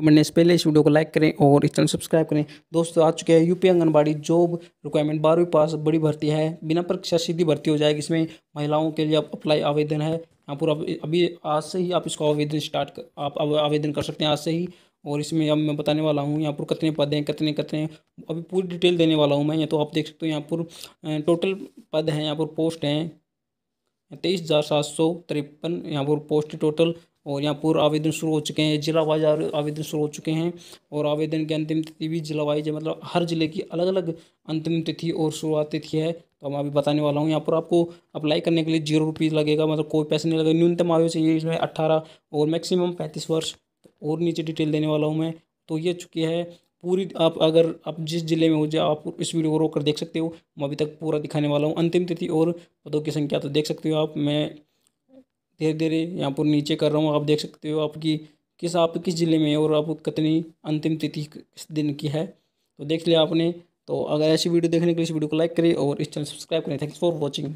मैंने पहले इस वीडियो को लाइक करें और इस चैनल सब्सक्राइब करें दोस्तों आ चुके हैं यूपी आंगनबाड़ी जॉब रिक्वायरमेंट बारहवीं पास बड़ी भर्ती है बिना परीक्षा सीधी भर्ती हो जाएगी इसमें महिलाओं के लिए आप अप्लाई आवेदन है यहाँ पर अभी आज से ही आप इसको आवेदन स्टार्ट कर आप आवेदन कर सकते हैं आज से ही और इसमें अब मैं बताने वाला हूँ यहाँ पर कितने पद हैं कितने कितने अभी पूरी डिटेल देने वाला हूँ मैं यहाँ तो आप देख सकते हो यहाँ पर टोटल पद हैं यहाँ पर पोस्ट हैं तेईस हज़ार सात सौ तिरपन यहाँ पर पोस्ट टोटल और यहाँ पूर्व आवेदन शुरू हो चुके हैं जिला वाइज आवेदन शुरू हो चुके हैं और आवेदन की अंतिम तिथि भी जिला वाइज मतलब हर ज़िले की अलग अलग अंतिम तिथि और शुरुआत तिथि है तो मैं अभी बताने वाला हूँ यहाँ पर आपको अप्लाई करने के लिए जीरो रुपीज़ लगेगा मतलब कोई पैसे नहीं लगेगा न्यूनतम आयु चाहिए इसमें अट्ठारह और मैक्सिमम पैंतीस वर्ष और नीचे डिटेल देने वाला हूँ मैं तो ये चुकी है पूरी आप अगर आप जिस ज़िले में हो जाए आप इस वीडियो को रोक कर देख सकते हो मैं अभी तक पूरा दिखाने वाला हूँ अंतिम तिथि और पदों की संख्या तो देख सकते हो आप मैं धीरे धीरे यहाँ पर नीचे कर रहा हूँ आप देख सकते हो आपकी किस आप किस ज़िले में और आप कितनी अंतिम तिथि किस दिन की है तो देख लिया आपने तो अगर ऐसी वीडियो देखने के लिए इस वीडियो को लाइक करें और इस चैनल सब्सक्राइब करें थैंक्स फॉर वॉचिंग